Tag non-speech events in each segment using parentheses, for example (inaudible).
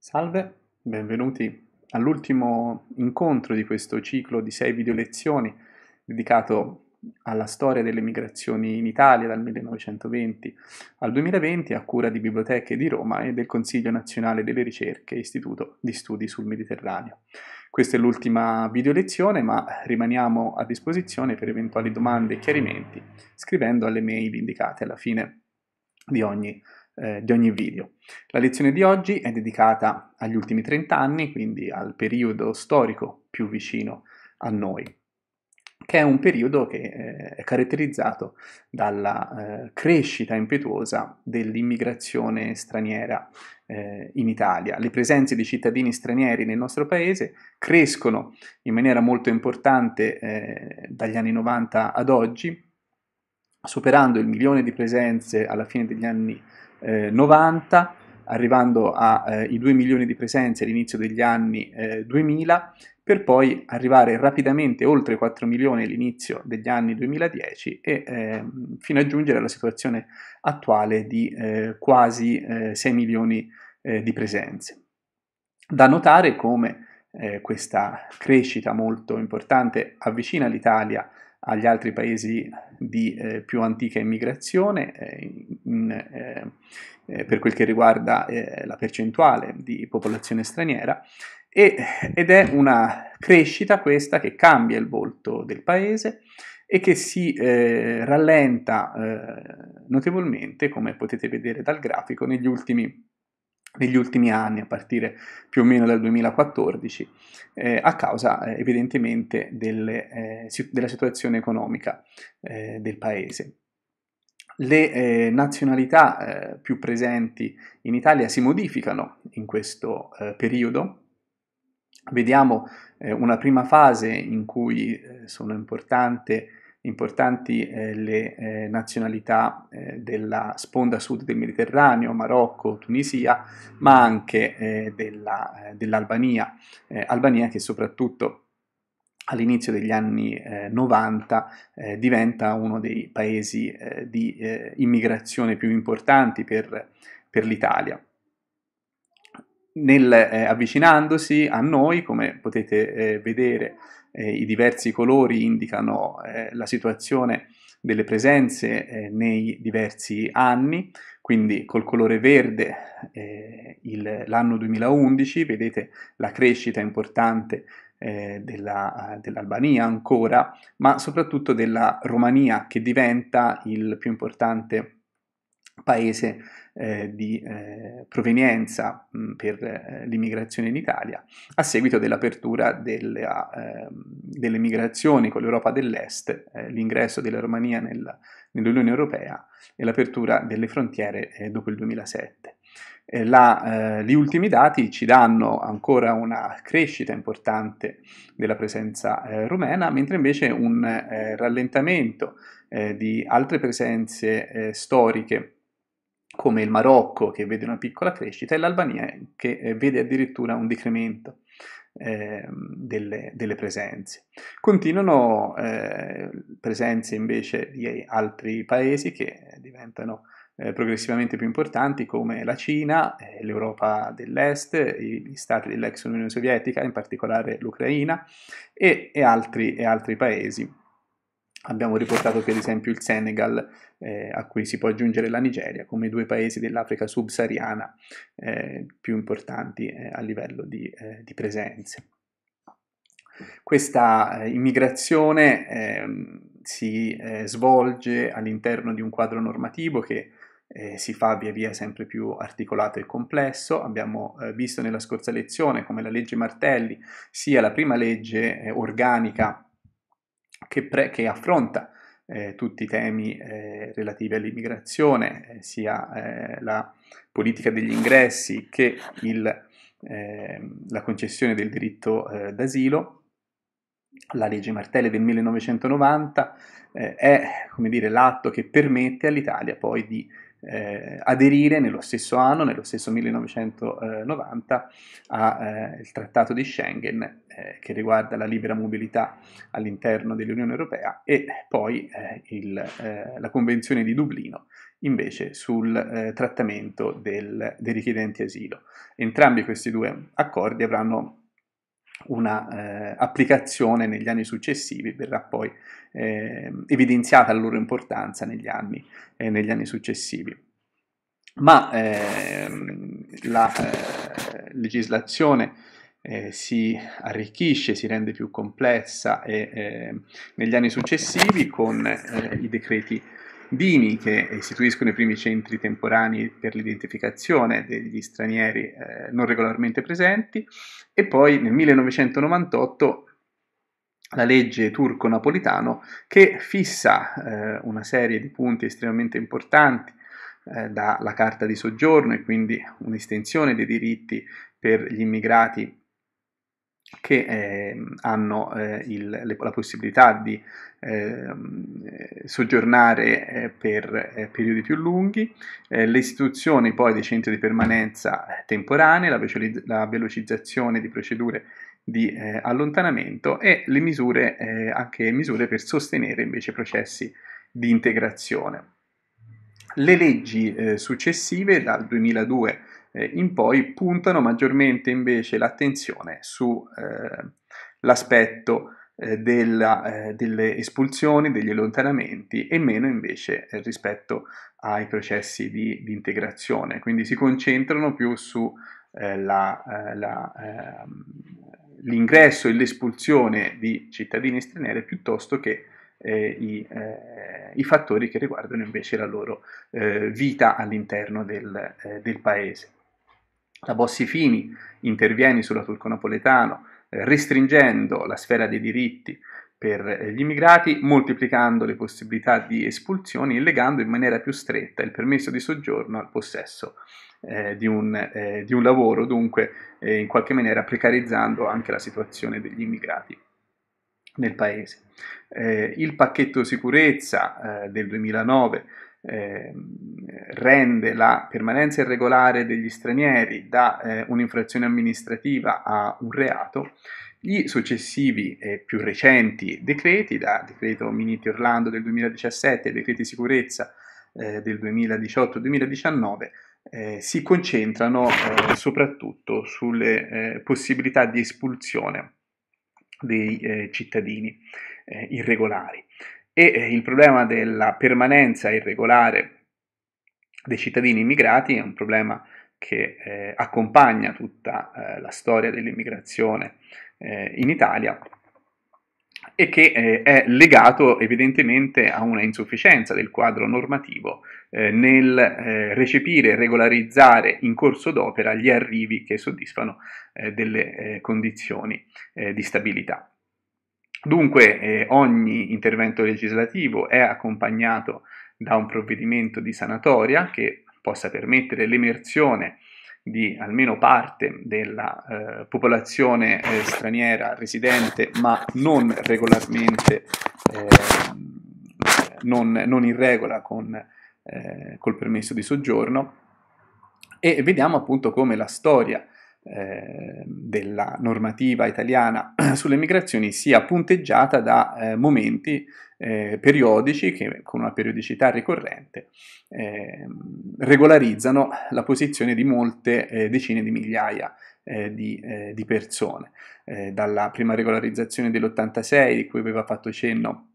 Salve, benvenuti all'ultimo incontro di questo ciclo di sei video lezioni dedicato alla storia delle migrazioni in Italia dal 1920 al 2020 a cura di Biblioteche di Roma e del Consiglio Nazionale delle Ricerche, Istituto di Studi sul Mediterraneo. Questa è l'ultima video lezione, ma rimaniamo a disposizione per eventuali domande e chiarimenti scrivendo alle mail indicate alla fine di ogni eh, di ogni video. La lezione di oggi è dedicata agli ultimi 30 anni, quindi al periodo storico più vicino a noi che è un periodo che eh, è caratterizzato dalla eh, crescita impetuosa dell'immigrazione straniera eh, in Italia. Le presenze di cittadini stranieri nel nostro paese crescono in maniera molto importante dagli anni 90 ad oggi, superando il milione di presenze alla fine degli anni 90, arrivando ai 2 milioni di presenze all'inizio degli anni 2000 per poi arrivare rapidamente oltre 4 milioni all'inizio degli anni 2010 e eh, fino a giungere alla situazione attuale di eh, quasi eh, 6 milioni eh, di presenze. Da notare come eh, questa crescita molto importante avvicina l'Italia agli altri paesi di eh, più antica immigrazione eh, in, eh, eh per quel che riguarda la percentuale di popolazione straniera e, ed è una crescita questa che cambia il volto del paese e che si eh, rallenta eh, notevolmente, come potete vedere dal grafico, negli ultimi, negli ultimi, anni, a partire più o meno dal 2014, eh, a causa eh, evidentemente delle, eh, della situazione economica eh, del paese. Le nazionalità più presenti in Italia si modificano in questo periodo, Vediamo eh, una prima fase in cui eh, sono importanti eh, le eh, nazionalità della sponda sud del Mediterraneo, Marocco, Tunisia, ma anche della, dell'Albania, Albania che soprattutto all'inizio degli anni eh, 90 eh, diventa uno dei paesi eh, di immigrazione più importanti per, per l'Italia nel, eh, avvicinandosi a noi, come potete eh, vedere, eh, i diversi colori indicano eh, la situazione delle presenze eh, nei diversi anni, quindi col colore verde eh, l'anno 2011, vedete la crescita importante della, dell'Albania ancora, ma soprattutto della Romania che diventa il più importante paese eh, di eh, provenienza mh, per eh, l'immigrazione in Italia a seguito dell'apertura delle, ehm, delle migrazioni con l'Europa dell'Est, eh, l'ingresso della Romania nel, nell'Unione Europea e l'apertura delle frontiere eh, dopo il 2007. Eh, la, gli ultimi dati ci danno ancora una crescita importante della presenza rumena, mentre invece un rallentamento di altre presenze storiche come il Marocco che vede una piccola crescita e l'Albania che eh, vede addirittura un decremento eh, delle, delle, presenze. Continuano eh, presenze invece di altri paesi che diventano eh, progressivamente più importanti come la Cina, eh, l'Europa dell'Est, gli stati dell'ex Unione Sovietica, in particolare l'Ucraina e, e, altri, e altri paesi Abbiamo riportato per esempio il Senegal, eh, a cui si può aggiungere la Nigeria, come due paesi dell'Africa subsahariana eh, più importanti eh, a livello di, eh, di presenze. Questa eh, immigrazione ehm, si eh, svolge all'interno di un quadro normativo che eh, si fa via via sempre più articolato e complesso. Abbiamo eh, visto nella scorsa lezione come la legge Martelli sia la prima legge eh, organica che, pre- che affronta eh, tutti i temi eh, relativi all'immigrazione, eh, sia eh, la politica degli ingressi che il, ehm, la concessione del diritto eh, d'asilo. La legge Martelli del 1990 eh, è come dire, l'atto che permette all'Italia poi di eh, aderire nello stesso anno, nello stesso 1990, al eh, trattato di Schengen eh, che riguarda la libera mobilità all'interno dell'Unione Europea e poi eh, il, eh, la Convenzione di Dublino invece sul eh, trattamento del, dei richiedenti asilo. Entrambi questi due accordi avranno un'applicazione eh, negli anni successivi verrà poi eh, evidenziata la loro importanza negli anni, eh, negli anni successivi. Ma ehm, la eh, legislazione eh, si arricchisce, si rende più complessa e, ehm, negli anni successivi con eh, i decreti Dini che istituiscono i primi centri temporanei per l'identificazione degli stranieri eh, non regolarmente presenti e poi nel 1998 la legge turco-napolitano che fissa eh, una serie di punti estremamente importanti eh, dalla carta di soggiorno e quindi un'estensione dei diritti per gli immigrati che eh, hanno eh, il, le, la possibilità di ehm, eh, soggiornare per eh, periodi più lunghi, eh, le istituzioni poi dei centri di permanenza eh, temporanea, la, veloci- la velocizzazione di procedure di allontanamento e le misure, anche misure per sostenere invece processi di integrazione. Le leggi successive dal 2002 eh, in poi puntano maggiormente invece l'attenzione sull'aspetto eh, eh, della, delle espulsioni, degli allontanamenti e meno invece rispetto ai processi di, di integrazione, quindi si concentrano più sull'ingresso ehm, e l'espulsione di cittadini stranieri piuttosto che eh, i, eh, i, fattori che riguardano invece la loro eh, vita all'interno del, del paese. La Bossi Fini interviene sulla Turco-Napoletano eh, restringendo la sfera dei diritti per eh, gli immigrati, moltiplicando le possibilità di espulsioni e legando in maniera più stretta il permesso di soggiorno al possesso eh, di, un, eh, di, un, lavoro, dunque eh, in qualche maniera precarizzando anche la situazione degli immigrati nel paese. Eh, il pacchetto sicurezza del 2009 eh, rende la permanenza irregolare degli stranieri da eh, un'infrazione amministrativa a un reato, gli successivi e più recenti decreti, da decreto Miniti Orlando del 2017 e decreti sicurezza eh, del 2018-2019, eh, si concentrano eh, soprattutto sulle eh, possibilità di espulsione dei cittadini irregolari e eh, il problema della permanenza irregolare dei cittadini immigrati è un problema che eh, accompagna tutta eh, la storia dell'immigrazione eh, in Italia e che eh, è legato evidentemente a una insufficienza del quadro normativo eh, nel recepire e regolarizzare in corso d'opera gli arrivi che soddisfano delle condizioni di stabilità. Dunque eh, ogni intervento legislativo è accompagnato da un provvedimento di sanatoria che possa permettere l'emersione di almeno parte della eh, popolazione eh, straniera residente ma non regolarmente, eh, non, non, in regola con, eh, col permesso di soggiorno e vediamo appunto come la storia Ehm, della normativa italiana (clears throat) sulle migrazioni sia punteggiata da eh, momenti eh, periodici che con una periodicità ricorrente ehm, regolarizzano la posizione di molte eh, decine di migliaia eh, di, eh, di, persone. dalla prima regolarizzazione dell'86 di cui aveva fatto cenno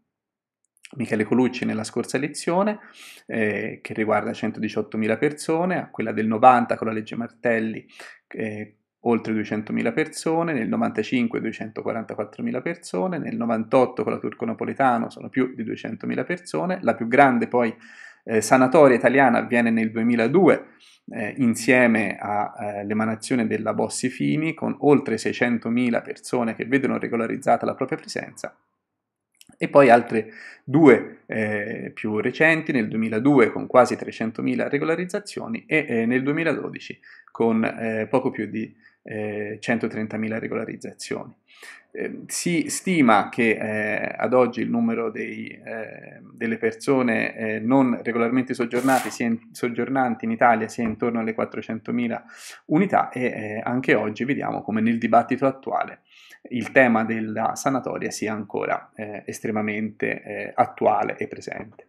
Michele Colucci nella scorsa lezione, eh, che riguarda 118.000 persone, a quella del 90 con la legge Martelli, eh, oltre 200.000 persone, nel 95 244.000 persone, nel 98 con la Turco Napoletano sono più di 200.000 persone, la più grande poi eh, sanatoria italiana avviene nel 2002 eh, insieme all'emanazione eh, della Bossi Fini con oltre 600.000 persone che vedono regolarizzata la propria presenza e poi altre due eh, più recenti nel 2002 con quasi 300.000 regolarizzazioni e eh, nel 2012 con eh, poco più di eh, 130.000 regolarizzazioni. Eh, si stima che eh, ad oggi il numero dei, eh, delle persone eh, non regolarmente in, soggiornanti in Italia sia intorno alle 400.000 unità e eh, anche oggi vediamo come nel dibattito attuale il tema della sanatoria sia ancora estremamente attuale e presente.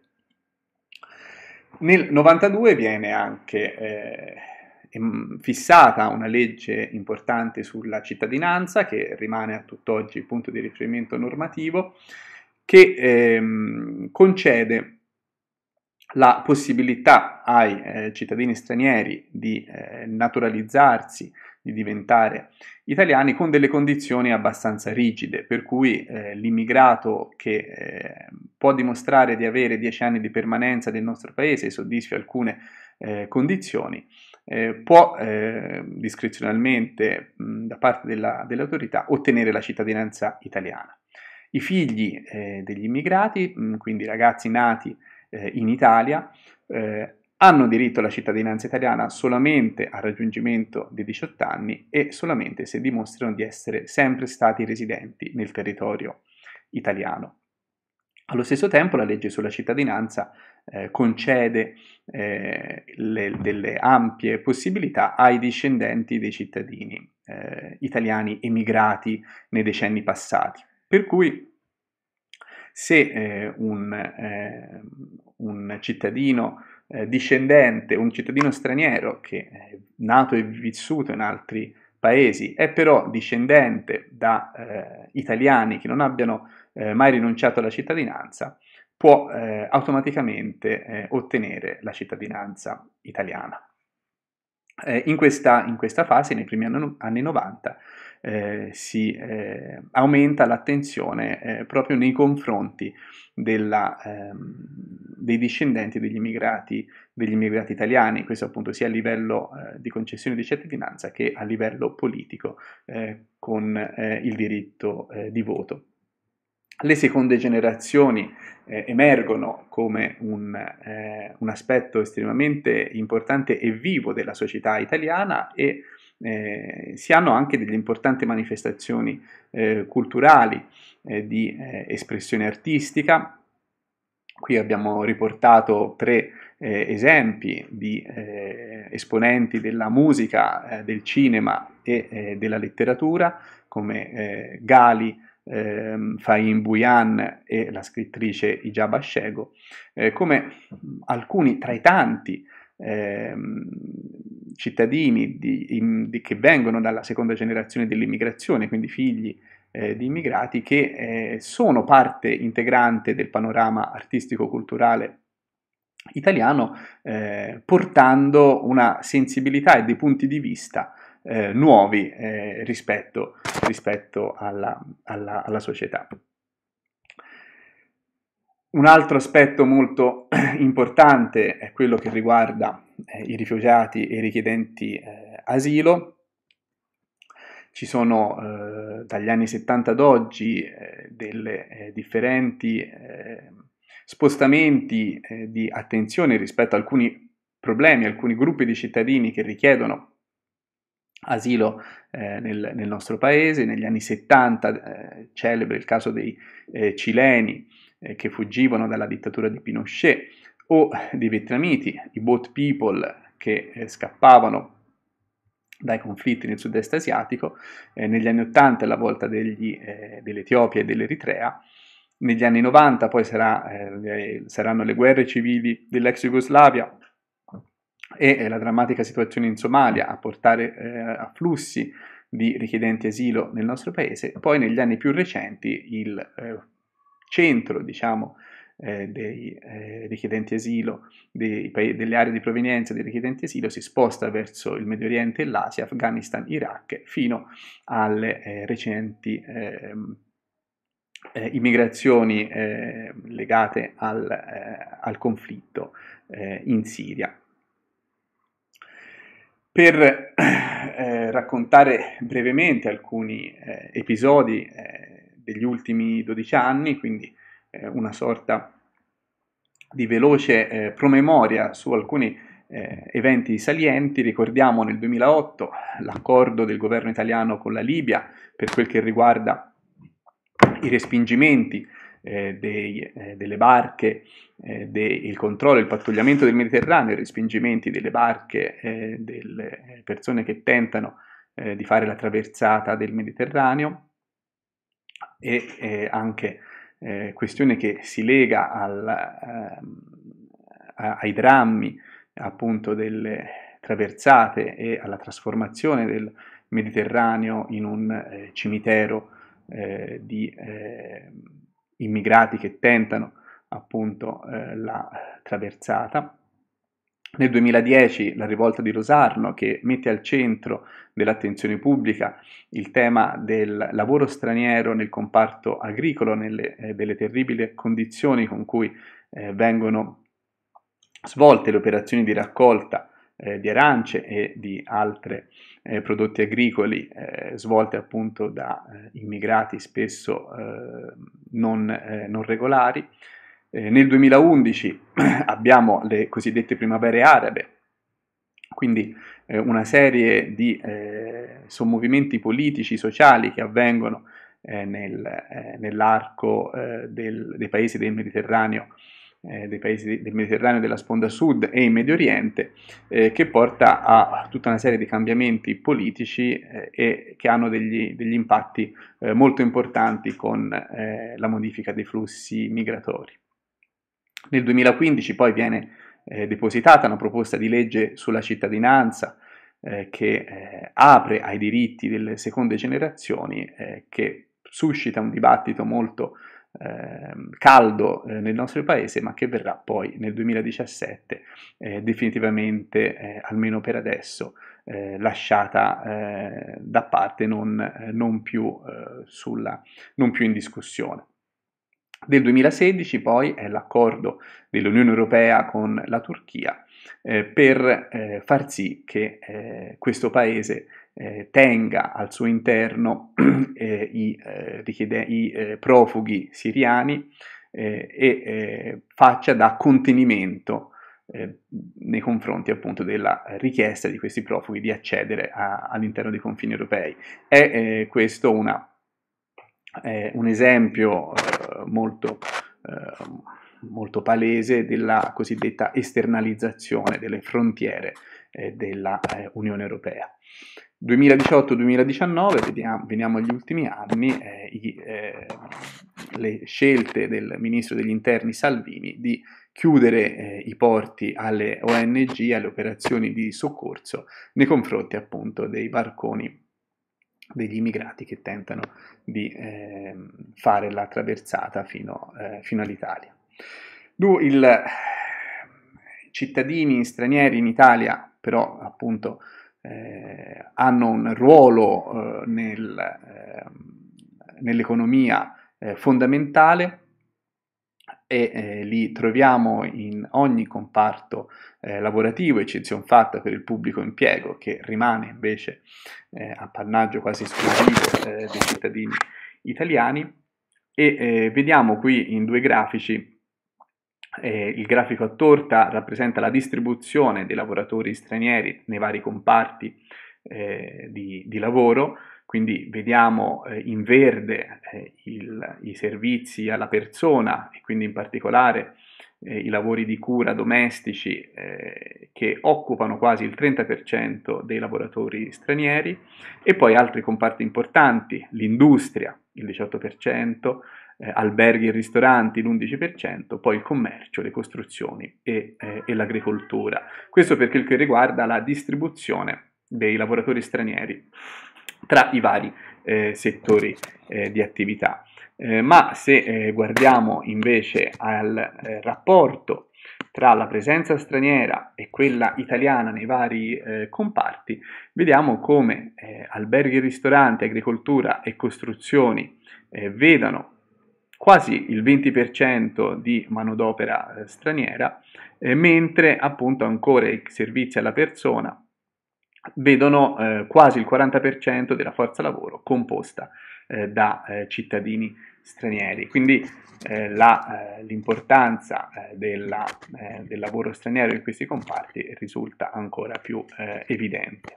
Nel 92 viene anche è mm, fissata una legge importante sulla cittadinanza, che rimane a tutt'oggi il punto di riferimento normativo, che ehm, concede la possibilità ai eh, cittadini stranieri di eh, naturalizzarsi, di diventare italiani con delle condizioni abbastanza rigide, per cui eh, l'immigrato che eh, può dimostrare di avere dieci anni di permanenza nel nostro paese e soddisfi alcune eh, condizioni eh, può eh, discrezionalmente mh, da parte della, dell'autorità ottenere la cittadinanza italiana. I figli eh, degli immigrati, mh, quindi ragazzi nati eh, in Italia, eh, hanno diritto alla cittadinanza italiana solamente al raggiungimento dei 18 anni e solamente se dimostrano di essere sempre stati residenti nel territorio italiano. Allo stesso tempo la legge sulla cittadinanza eh, concede eh, le, delle ampie possibilità ai discendenti dei cittadini eh, italiani emigrati nei decenni passati. Per cui se eh, un, eh, un, cittadino eh, discendente, un cittadino straniero che è nato e vissuto in altri paesi, paesi, è però discendente da eh, italiani che non abbiano eh, mai rinunciato alla cittadinanza, può eh, automaticamente eh, ottenere la cittadinanza italiana. Eh, in questa, in, questa, fase, nei primi anni, anni 90, eh, si eh, aumenta l'attenzione eh, proprio nei confronti della, ehm, dei discendenti degli immigrati, degli immigrati, italiani, questo appunto sia a livello eh, di concessione di cittadinanza che a livello politico eh, con il diritto di voto. Le seconde generazioni eh, emergono come un, eh, un, aspetto estremamente importante e vivo della società italiana e eh, si hanno anche delle importanti manifestazioni eh, culturali eh, di eh, espressione artistica. Qui abbiamo riportato tre eh, esempi di eh, esponenti della musica, del cinema e della letteratura, come Gali, eh, Fahim Buyan e la scrittrice Ijab Ashego, eh, come alcuni tra i tanti Ehm, cittadini di, in, di, che vengono dalla seconda generazione dell'immigrazione, quindi figli eh, di immigrati, che eh, sono parte integrante del panorama artistico-culturale italiano, eh, portando una sensibilità e dei punti di vista eh, nuovi eh, rispetto, rispetto alla, alla, alla società. Un altro aspetto molto (clears throat) importante è quello che riguarda eh, i rifugiati e i richiedenti eh, asilo. Ci sono eh, dagli anni 70 ad oggi eh, delle eh, differenti eh, spostamenti di attenzione rispetto a alcuni problemi, alcuni gruppi di cittadini che richiedono asilo eh, nel, nel, nostro paese. Negli anni 70 eh, celebre il caso dei eh, cileni eh, che fuggivano dalla dittatura di Pinochet o dei vietnamiti, i boat people che eh, scappavano dai conflitti nel sud-est asiatico, eh, negli anni 80 la volta degli, eh, dell'Etiopia e dell'Eritrea, negli anni 90 poi sarà, eh, le, saranno le guerre civili dell'ex Jugoslavia e eh, la drammatica situazione in Somalia a portare a flussi di richiedenti asilo nel nostro paese, poi negli anni più recenti il eh, centro, diciamo, eh, dei eh, richiedenti asilo, dei, delle aree di provenienza dei richiedenti asilo si sposta verso il Medio Oriente e l'Asia, Afghanistan, Iraq, fino alle eh, recenti ehm, eh, immigrazioni eh, legate al, eh, al conflitto in Siria. Per raccontare brevemente alcuni episodi degli ultimi 12 anni, quindi eh, una sorta di veloce eh, promemoria su alcuni eh, eventi salienti. Ricordiamo nel 2008 l'accordo del governo italiano con la Libia per quel che riguarda i respingimenti eh, dei, eh, delle barche, eh, de, il controllo, il pattugliamento del Mediterraneo, i respingimenti delle barche eh, delle eh, persone che tentano di fare la traversata del Mediterraneo e eh, anche eh, questione che si lega al, eh, ai drammi appunto delle traversate e alla trasformazione del Mediterraneo in un eh, cimitero eh, di ehm, immigrati che tentano appunto eh, la traversata nel 2010 la rivolta di Rosarno che mette al centro dell'attenzione pubblica il tema del lavoro straniero nel comparto agricolo, nelle, eh, delle terribili condizioni con cui eh, vengono svolte le operazioni di raccolta eh, di arance e di altri eh, prodotti agricoli eh, svolte appunto da eh, immigrati spesso non, non regolari. Eh, nel 2011 (clears throat) abbiamo le cosiddette primavere arabe, quindi eh, una serie di eh, sommovimenti politici, sociali che avvengono eh, nel, eh, nell'arco eh, del, dei paesi del Mediterraneo dei paesi del Mediterraneo, della sponda sud e in Medio Oriente, eh, che porta a tutta una serie di cambiamenti politici eh, e che hanno degli, degli impatti eh, molto importanti con la modifica dei flussi migratori. Nel 2015 poi viene eh, depositata una proposta di legge sulla cittadinanza eh, che eh, apre ai diritti delle seconde generazioni, eh, che suscita un dibattito molto ehm, caldo eh, nel nostro paese, ma che verrà poi nel 2017 eh, definitivamente, almeno per adesso, lasciata da parte, non, non, più, sulla, non più in discussione. Del 2016 poi è l'accordo dell'Unione Europea con la Turchia eh, per eh, far sì che eh, questo paese eh, tenga al suo interno (clears throat) eh, i, eh, richiede- i profughi siriani e faccia da contenimento nei confronti appunto della richiesta di questi profughi di accedere all'interno dei confini europei. È questo una eh, un esempio molto, eh, molto palese della cosiddetta esternalizzazione delle frontiere eh, dell'Unione eh, Europea. 2018-2019, veniamo agli ultimi anni, eh, i, eh, le scelte del ministro degli interni Salvini di chiudere eh, i porti alle ONG, alle operazioni di soccorso nei confronti appunto dei barconi degli immigrati che tentano di eh, fare la traversata fino, eh, fino all'Italia. I cittadini stranieri in Italia però appunto eh, hanno un ruolo eh, nel, ehm, nell'economia eh, fondamentale e eh, li troviamo in ogni comparto eh, lavorativo, eccezione fatta per il pubblico impiego, che rimane invece eh, appannaggio quasi esclusivo eh, dei cittadini italiani. E eh, vediamo qui in due grafici, eh, il grafico a torta rappresenta la distribuzione dei lavoratori stranieri nei vari comparti eh, di, di lavoro, quindi vediamo eh, in verde eh, il, i servizi alla persona e quindi in particolare eh, i lavori di cura domestici eh, che occupano quasi il 30% dei lavoratori stranieri e poi altri comparti importanti, l'industria il 18%, eh, alberghi e ristoranti l'11%, poi il commercio, le costruzioni e, eh, e l'agricoltura. Questo per quel che riguarda la distribuzione dei lavoratori stranieri tra i vari eh, settori eh, di attività. Eh, ma se eh, guardiamo invece al eh, rapporto tra la presenza straniera e quella italiana nei vari eh, comparti, vediamo come eh, alberghi e ristoranti, agricoltura e costruzioni eh, vedano quasi il 20% di manodopera eh, straniera, mentre appunto ancora i servizi alla persona vedono eh, quasi il 40% della forza lavoro composta eh, da eh, cittadini stranieri. Quindi eh, la, eh, l'importanza eh, della, del lavoro straniero in questi comparti risulta ancora più evidente.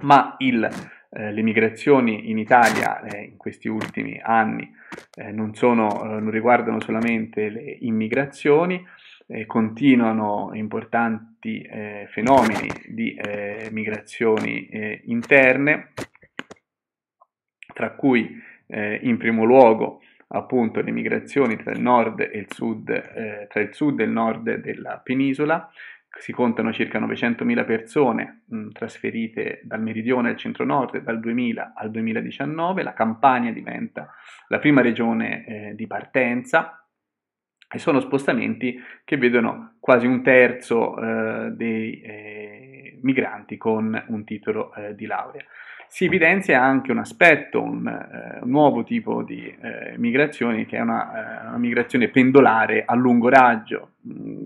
Ma il, le migrazioni in Italia in questi ultimi anni non, sono, non, riguardano solamente le immigrazioni, eh, continuano importanti eh, fenomeni di eh, migrazioni eh, interne, tra cui eh, in primo luogo appunto le migrazioni tra il nord e il sud, eh, tra il sud e il nord della penisola, si contano circa 900.000 persone mh, mm, trasferite dal meridione al centro-nord dal 2000 al 2019, la Campania diventa la prima regione eh, di partenza e sono spostamenti che vedono quasi un terzo eh, dei eh, migranti con un titolo eh, di laurea. Si evidenzia anche un aspetto, un, eh, un nuovo tipo di eh, migrazione che è una, eh, una, migrazione pendolare a lungo raggio, mm,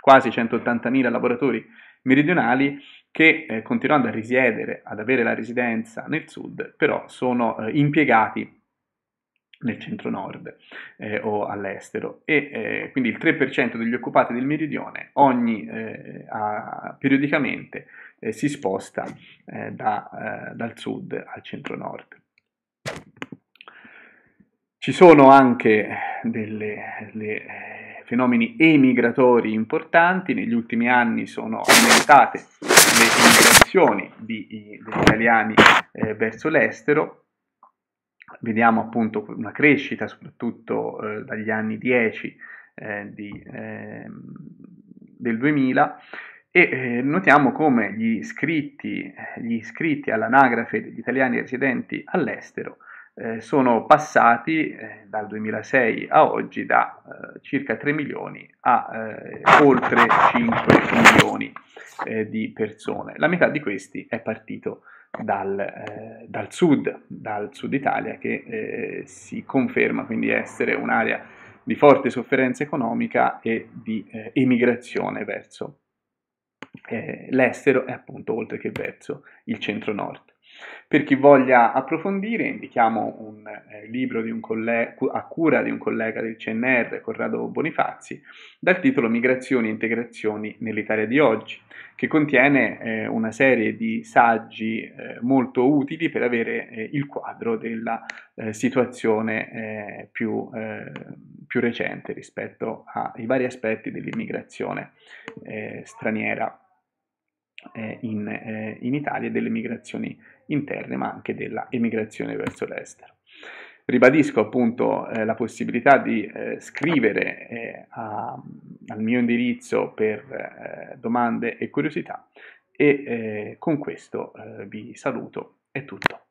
quasi 180.000 lavoratori meridionali che continuando a risiedere, ad avere la residenza nel sud, però sono impiegati nel centro-nord eh, o all'estero e eh, quindi il 3% degli occupati del meridione ogni, eh, a, periodicamente eh, si sposta eh, da, eh, dal sud al centro-nord. Ci sono anche dei fenomeni emigratori importanti, negli ultimi anni sono aumentate le immigrazioni di, di, degli italiani verso l'estero, vediamo appunto una crescita soprattutto eh, dagli anni 10 eh, di, ehm, del 2000 e eh, notiamo come gli iscritti, gli iscritti all'anagrafe degli italiani residenti all'estero eh, sono passati eh, dal 2006 a oggi da circa 3 milioni a oltre 5 milioni eh, di persone. La metà di questi è partito dal, eh, dal sud, dal sud Italia, che eh, si conferma quindi essere un'area di forte sofferenza economica e di eh, emigrazione verso eh, l'estero e appunto oltre che verso il centro-nord. Per chi voglia approfondire, indichiamo un eh, libro un colle- a cura di un collega del CNR, Corrado Bonifazzi, dal titolo Migrazioni e integrazioni nell'Italia di oggi, che contiene eh, una serie di saggi eh, molto utili per avere eh, il quadro della eh, situazione eh, più, eh, più, recente rispetto ai vari aspetti dell'immigrazione straniera in, in Italia e delle migrazioni interne, ma anche della emigrazione verso l'estero. Ribadisco appunto eh, la possibilità di eh, scrivere eh, a, al mio indirizzo per eh, domande e curiosità e eh, con questo eh, vi saluto, è tutto.